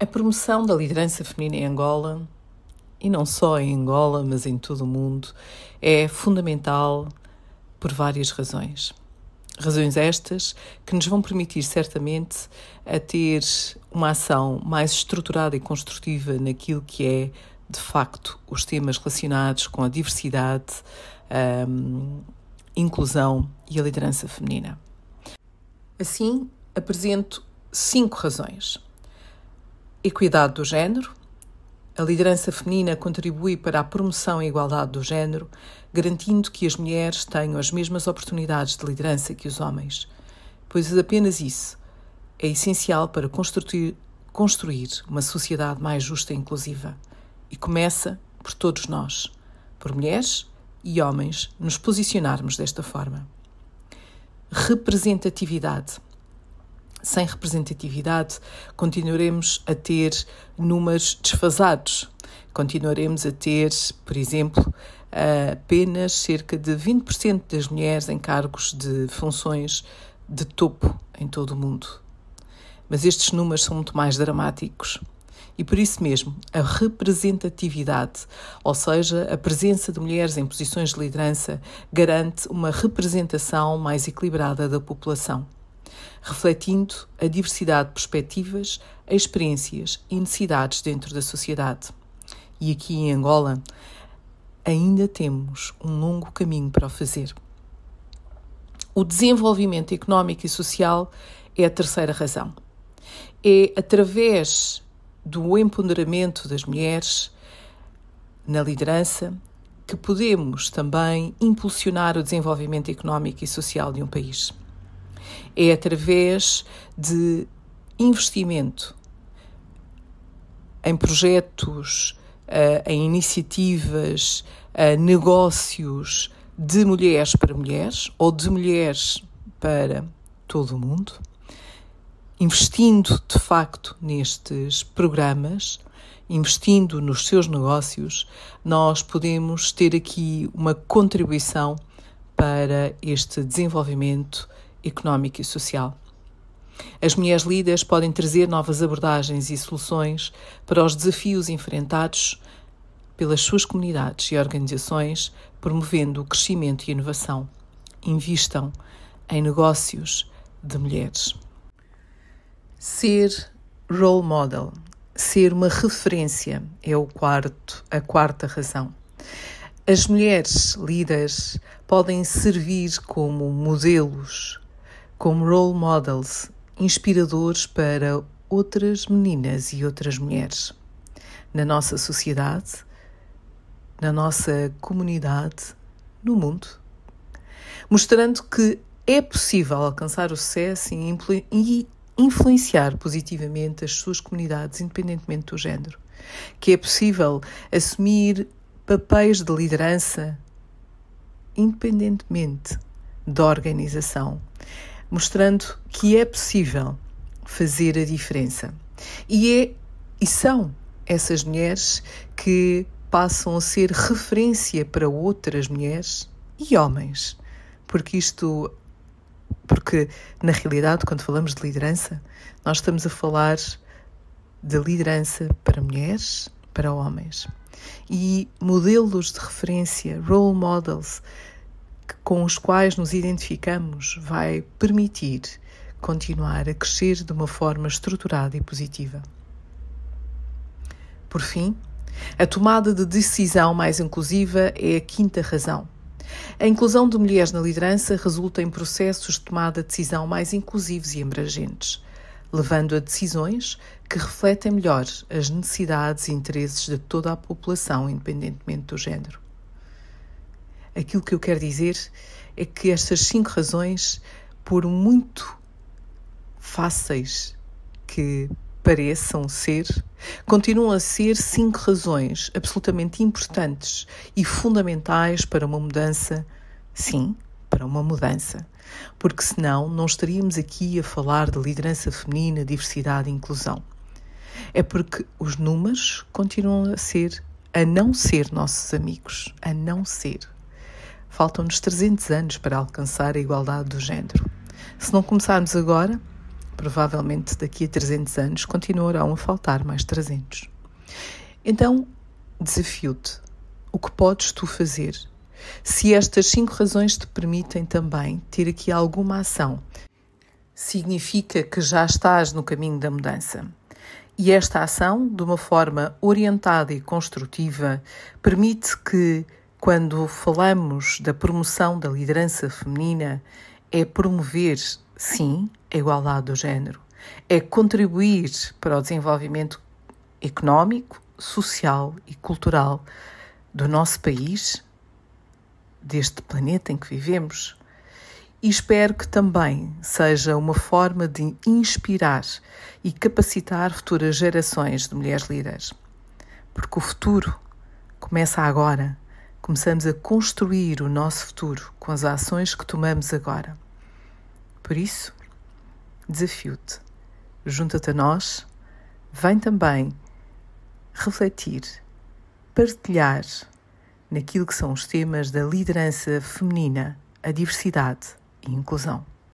A promoção da liderança feminina em Angola, e não só em Angola, mas em todo o mundo, é fundamental por várias razões. Razões estas que nos vão permitir certamente a ter uma ação mais estruturada e construtiva naquilo que é, de facto, os temas relacionados com a diversidade, a hum, inclusão e a liderança feminina. Assim, apresento cinco razões equidade do género. A liderança feminina contribui para a promoção e igualdade do género, garantindo que as mulheres tenham as mesmas oportunidades de liderança que os homens, pois apenas isso é essencial para construir, construir uma sociedade mais justa e inclusiva. E começa por todos nós, por mulheres e homens, nos posicionarmos desta forma. Representatividade sem representatividade, continuaremos a ter números desfasados. Continuaremos a ter, por exemplo, eh, apenas cerca de 20% das mulheres em cargos de funções de topo em todo o mundo. Mas estes números são muito mais dramáticos. E por isso mesmo, a representatividade, ou seja, a presença de mulheres em posições de liderança, garante uma representação mais equilibrada da população refletindo a diversidade de perspectivas, experiências e necessidades dentro da sociedade. E aqui em Angola ainda temos um longo caminho para fazer. O desenvolvimento económico e social é a terceira razão. É através do empoderamento das mulheres na liderança que podemos também impulsionar o desenvolvimento económico e social de um país. É através de investimento em projetos, eh, em iniciativas, eh, negócios de mulheres para mulheres ou de mulheres para todo o mundo, investindo de facto nestes programas, investindo nos seus negócios, nós podemos ter aqui uma contribuição para este desenvolvimento económico e social. As mulheres líderes podem trazer novas abordagens e soluções para os desafios enfrentados pelas suas comunidades e organizações, promovendo o crescimento e inovação. Invistam em negócios de mulheres. Ser role model, ser uma referência é o quarto, a quarta razão. As mulheres líderes podem servir como modelos como role models, inspiradores para outras meninas e outras mulheres. Na nossa sociedade, na nossa comunidade, no mundo. Mostrando que é possível alcançar o sucesso e influenciar positivamente as suas comunidades, independentemente do género. Que é possível assumir papéis de liderança, independentemente da organização mostrando que é possível fazer a diferença. E, é, e são essas mulheres que passam a ser referência para outras mulheres e homens, porque isto porque na realidade quando falamos de liderança, nós estamos a falar de liderança para mulheres, para homens. E modelos de referência, role models, com os quais nos identificamos vai permitir continuar a crescer de uma forma estruturada e positiva. Por fim, a tomada de decisão mais inclusiva é a quinta razão. A inclusão de mulheres na liderança resulta em processos de tomada de decisão mais inclusivos e abrangentes, levando a decisões que refletem melhor as necessidades e interesses de toda a população, independentemente do género. Aquilo que eu quero dizer é que estas cinco razões, por muito fáceis que pareçam ser, continuam a ser cinco razões absolutamente importantes e fundamentais para uma mudança, sim, para uma mudança. Porque senão não estaríamos aqui a falar de liderança feminina, diversidade e inclusão. É porque os números continuam a ser, a não ser nossos amigos, a não ser. Faltam-nos 300 anos para alcançar a igualdade do género. Se não começarmos agora, provavelmente daqui a 300 anos continuarão a faltar mais 300. Então, desafio-te. O que podes tu fazer? Se estas cinco razões te permitem também ter aqui alguma ação, significa que já estás no caminho da mudança. E esta ação, de uma forma orientada e construtiva, permite que quando falamos da promoção da liderança feminina, é promover, sim, a igualdade do género, é contribuir para o desenvolvimento económico, social e cultural do nosso país, deste planeta em que vivemos. E espero que também seja uma forma de inspirar e capacitar futuras gerações de mulheres líderes. Porque o futuro começa agora Começamos a construir o nosso futuro com as ações que tomamos agora. Por isso, desafio-te, junta-te a nós, vem também refletir, partilhar naquilo que são os temas da liderança feminina, a diversidade e a inclusão.